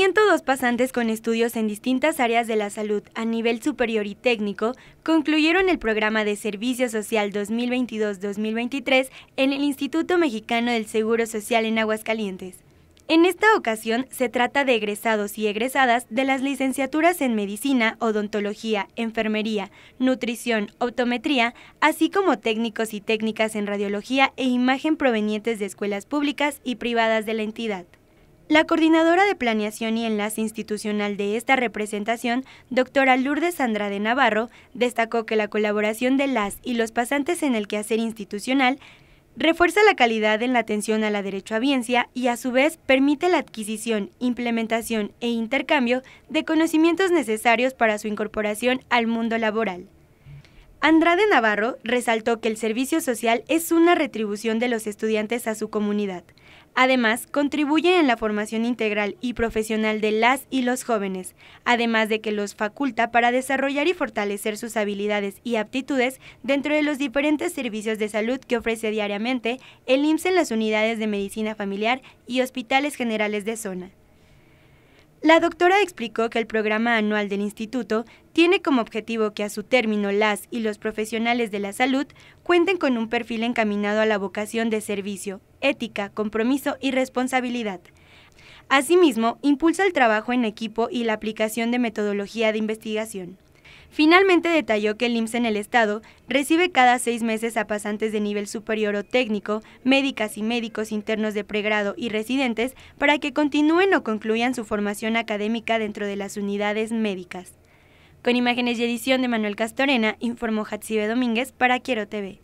102 pasantes con estudios en distintas áreas de la salud a nivel superior y técnico concluyeron el programa de Servicio Social 2022-2023 en el Instituto Mexicano del Seguro Social en Aguascalientes. En esta ocasión se trata de egresados y egresadas de las licenciaturas en medicina, odontología, enfermería, nutrición, optometría, así como técnicos y técnicas en radiología e imagen provenientes de escuelas públicas y privadas de la entidad. La coordinadora de planeación y enlace institucional de esta representación, doctora Lourdes Andrade Navarro, destacó que la colaboración de las y los pasantes en el quehacer institucional refuerza la calidad en la atención a la derechohabiencia y a su vez permite la adquisición, implementación e intercambio de conocimientos necesarios para su incorporación al mundo laboral. Andrade Navarro resaltó que el servicio social es una retribución de los estudiantes a su comunidad, Además, contribuye en la formación integral y profesional de las y los jóvenes, además de que los faculta para desarrollar y fortalecer sus habilidades y aptitudes dentro de los diferentes servicios de salud que ofrece diariamente el IMSS en las unidades de medicina familiar y hospitales generales de zona. La doctora explicó que el programa anual del instituto tiene como objetivo que a su término las y los profesionales de la salud cuenten con un perfil encaminado a la vocación de servicio, ética, compromiso y responsabilidad. Asimismo, impulsa el trabajo en equipo y la aplicación de metodología de investigación. Finalmente detalló que el IMSS en el Estado recibe cada seis meses a pasantes de nivel superior o técnico, médicas y médicos internos de pregrado y residentes para que continúen o concluyan su formación académica dentro de las unidades médicas. Con imágenes y edición de Manuel Castorena, informó Jatsibe Domínguez para Quiero TV.